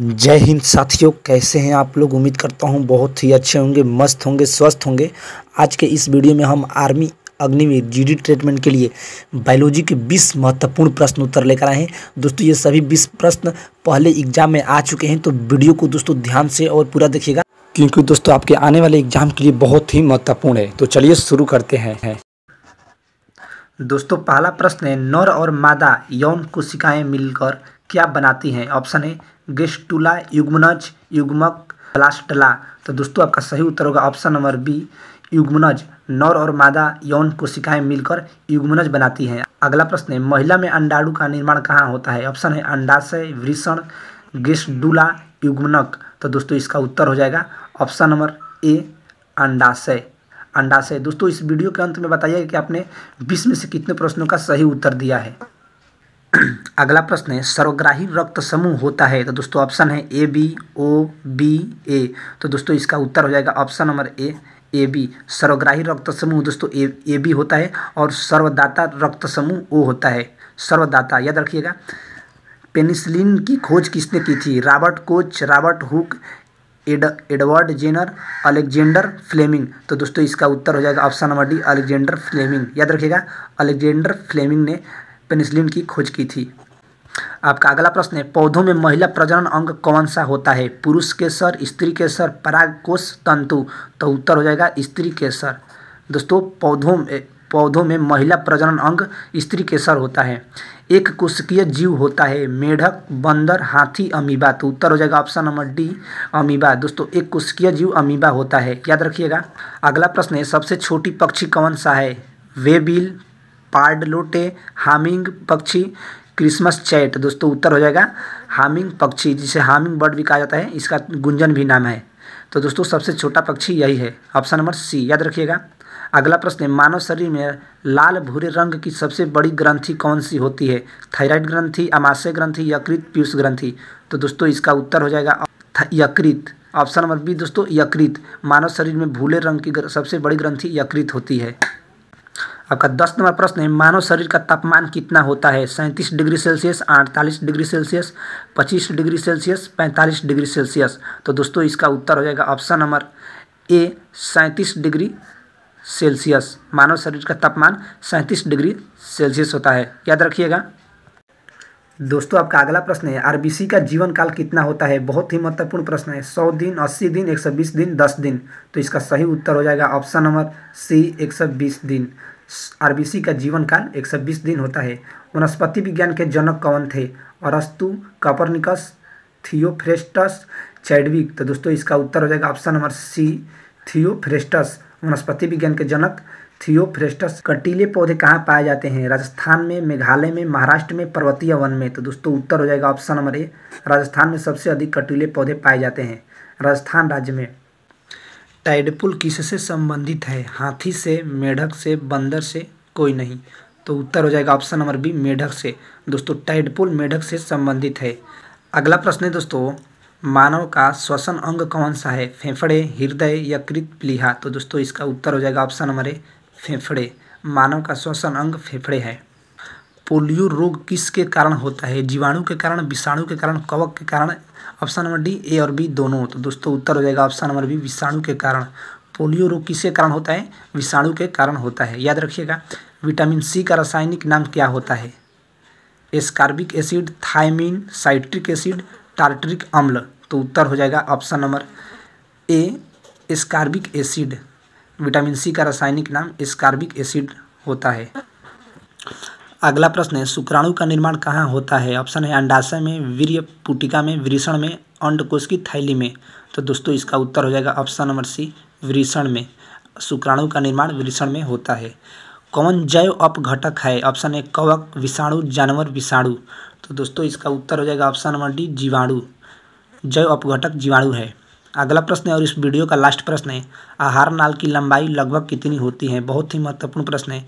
जय हिंद साथियों कैसे हैं आप लोग उम्मीद करता हूं बहुत ही अच्छे होंगे मस्त होंगे स्वस्थ होंगे आज के इस वीडियो में हम आर्मी अग्निवीर जीडी ट्रीटमेंट के लिए बायोलॉजी के 20 महत्वपूर्ण प्रश्न उत्तर लेकर आए हैं दोस्तों ये सभी 20 प्रश्न पहले एग्जाम में आ चुके हैं तो वीडियो को दोस्तों ध्यान से और पूरा देखिएगा क्योंकि दोस्तों आपके आने वाले एग्जाम के लिए बहुत ही महत्वपूर्ण है तो चलिए शुरू करते हैं है। दोस्तों पहला प्रश्न है नर और मादा यौन कोशिकाएं मिलकर क्या बनाती हैं ऑप्शन है गेस्टुला युग्मनज युग्मक प्लास्टला तो दोस्तों आपका सही उत्तर होगा ऑप्शन नंबर बी युग्मनज नर और मादा यौन कोशिकाएं मिलकर युग्मनज बनाती हैं अगला प्रश्न है महिला में अंडाणु का निर्माण कहाँ होता है ऑप्शन है अंडाशय वृषण गेस्डुला युग्मनक तो दोस्तों इसका उत्तर हो जाएगा ऑप्शन नंबर ए अंडाशय अंडाशय दोस्तों इस वीडियो के अंत में बताइए कि आपने बीस में से कितने प्रश्नों का सही उत्तर दिया है अगला प्रश्न है सर्वग्राही रक्त समूह होता है तो दोस्तों ऑप्शन है ए बी ओ बी ए तो दोस्तों इसका उत्तर हो जाएगा option number A A B सर्वग्राही रक्त समूह दोस्तों ए ए बी होता है और सर्वदाता रक्त समूह ओ होता है सर्वदाता याद रखिएगा पेनिसिलिन की खोज किसने की थी Robert Koch Robert Hooke Ed Edward Jenner Alexander Fleming तो दोस्तों इसका उत्तर हो जाएगा option number D Alexander Fleming याद रखिएगा अलेक्जेंडर फ्लेमिंग ने पेनिसिलिन की खोज की थी आपका अगला प्रश्न है पौधों में महिला प्रजनन अंग कौन सा होता है पुरुष के सर स्त्री के सर परागकोश तंतु तो उत्तर हो जाएगा स्त्री के सर दोस्तों पौधों में पौधों में महिला प्रजनन अंग स्त्री के सर होता है एक कुशकीय जीव होता है मेढक बंदर हाथी अमीबा तो उत्तर हो जाएगा ऑप्शन नंबर डी अमीबा दोस्तों एक कुशकीय जीव अमीबा होता है याद रखिएगा अगला प्रश्न है सबसे छोटी पक्षी कौन सा है वेबिल पार्डलोटे हामिंग पक्षी क्रिसमस चैट दोस्तों उत्तर हो जाएगा हामिंग पक्षी जिसे हामिंग बर्ड भी कहा जाता है इसका गुंजन भी नाम है तो दोस्तों सबसे छोटा पक्षी यही है ऑप्शन नंबर सी याद रखिएगा अगला प्रश्न है मानव शरीर में लाल भूरे रंग की सबसे बड़ी ग्रंथि कौन सी होती है थायराइड ग्रंथि अमाशय ग्रंथि यकृत पीयूष ग्रंथि तो दोस्तों इसका उत्तर हो जाएगा यकृत ऑप्शन नंबर बी दोस्तों यकृत मानव शरीर में भूले रंग की सबसे बड़ी ग्रंथि यकृत होती है आपका दस नंबर प्रश्न है मानव शरीर का तापमान कितना होता है सैंतीस डिग्री सेल्सियस अड़तालीस डिग्री सेल्सियस पच्चीस डिग्री सेल्सियस पैंतालीस डिग्री सेल्सियस तो दोस्तों इसका उत्तर हो जाएगा ऑप्शन नंबर ए सैंतीस डिग्री सेल्सियस मानव शरीर का तापमान सैंतीस डिग्री सेल्सियस होता है याद रखिएगा दोस्तों आपका अगला प्रश्न है आरबीसी का जीवन काल कितना होता है बहुत ही महत्वपूर्ण प्रश्न है सौ दिन अस्सी दिन एक सौ बीस दिन दस दिन तो इसका सही उत्तर हो जाएगा ऑप्शन नंबर सी एक सौ बीस दिन आरबीसी का जीवन काल 120 दिन होता है वनस्पति विज्ञान के जनक कौन थे अरस्तु कापरनिकस थियोफ्रेस्टस चैडविक तो दोस्तों इसका उत्तर हो जाएगा ऑप्शन नंबर सी थियोफ्रेस्टस वनस्पति विज्ञान के जनक थियोफ्रेस्टस कटीले पौधे कहाँ पाए जाते हैं राजस्थान में मेघालय में महाराष्ट्र में पर्वतीय वन में तो दोस्तों उत्तर हो जाएगा ऑप्शन नंबर ए राजस्थान में सबसे अधिक कटीले पौधे पाए जाते हैं राजस्थान राज्य में टाइडपुल किससे संबंधित है हाथी से मेढक से बंदर से कोई नहीं तो उत्तर हो जाएगा ऑप्शन नंबर बी मेढक से दोस्तों टाइडपुल मेढक से संबंधित है अगला प्रश्न है दोस्तों मानव का श्वसन अंग कौन सा है फेफड़े हृदय या कृत प्लीहा तो दोस्तों इसका उत्तर हो जाएगा ऑप्शन नंबर ए फेफड़े मानव का श्वसन अंग फेफड़े है पोलियो रोग किसके कारण होता है जीवाणु के कारण विषाणु के कारण कवक के कारण ऑप्शन नंबर डी ए और बी दोनों तो दोस्तों उत्तर हो जाएगा ऑप्शन नंबर बी विषाणु के कारण पोलियो रोग किसके कारण होता है विषाणु के कारण होता है याद रखिएगा विटामिन सी का रासायनिक नाम क्या होता है ascorbic acid thiamine citric acid tartaric अम्ल तो उत्तर हो जाएगा option number A ascorbic acid vitamin C का रासायनिक नाम एस्कार्बिक एसिड होता है अगला प्रश्न है शुक्राणु का निर्माण कहाँ होता है ऑप्शन है अंडाशय में वीर्य पुटिका में वृषण में अंडकोश की थैली में तो दोस्तों इसका उत्तर हो जाएगा ऑप्शन नंबर सी वृषण में शुक्राणु का निर्माण वृषण में होता है कौन जैव अपघटक है ऑप्शन है कवक विषाणु जानवर विषाणु तो दोस्तों इसका उत्तर हो जाएगा ऑप्शन नंबर डी जीवाणु जैव अपघटक जीवाणु है अगला प्रश्न है और इस वीडियो का लास्ट प्रश्न है आहार नाल की लंबाई लगभग कितनी होती है बहुत ही महत्वपूर्ण प्रश्न है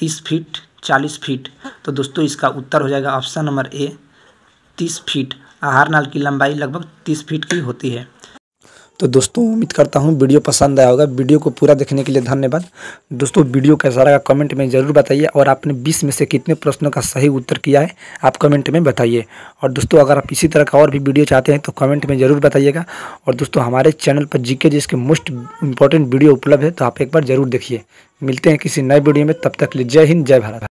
तीस फीट चालीस फीट तो दोस्तों इसका उत्तर हो जाएगा ऑप्शन नंबर ए तीस फीट आहार नाल की लंबाई लगभग तीस फीट की होती है तो दोस्तों उम्मीद करता हूँ वीडियो पसंद आया होगा वीडियो को पूरा देखने के लिए धन्यवाद दोस्तों वीडियो कैसा लगा कमेंट में ज़रूर बताइए और आपने 20 में से कितने प्रश्नों का सही उत्तर किया है आप कमेंट में बताइए और दोस्तों अगर आप इसी तरह का और भी वीडियो चाहते हैं तो कमेंट में ज़रूर बताइएगा और दोस्तों हमारे चैनल पर जी के जिसके मोस्ट इंपॉर्टेंट वीडियो उपलब्ध है तो आप एक बार ज़रूर देखिए मिलते हैं किसी नए वीडियो में तब तक लिए जय हिंद जय भारत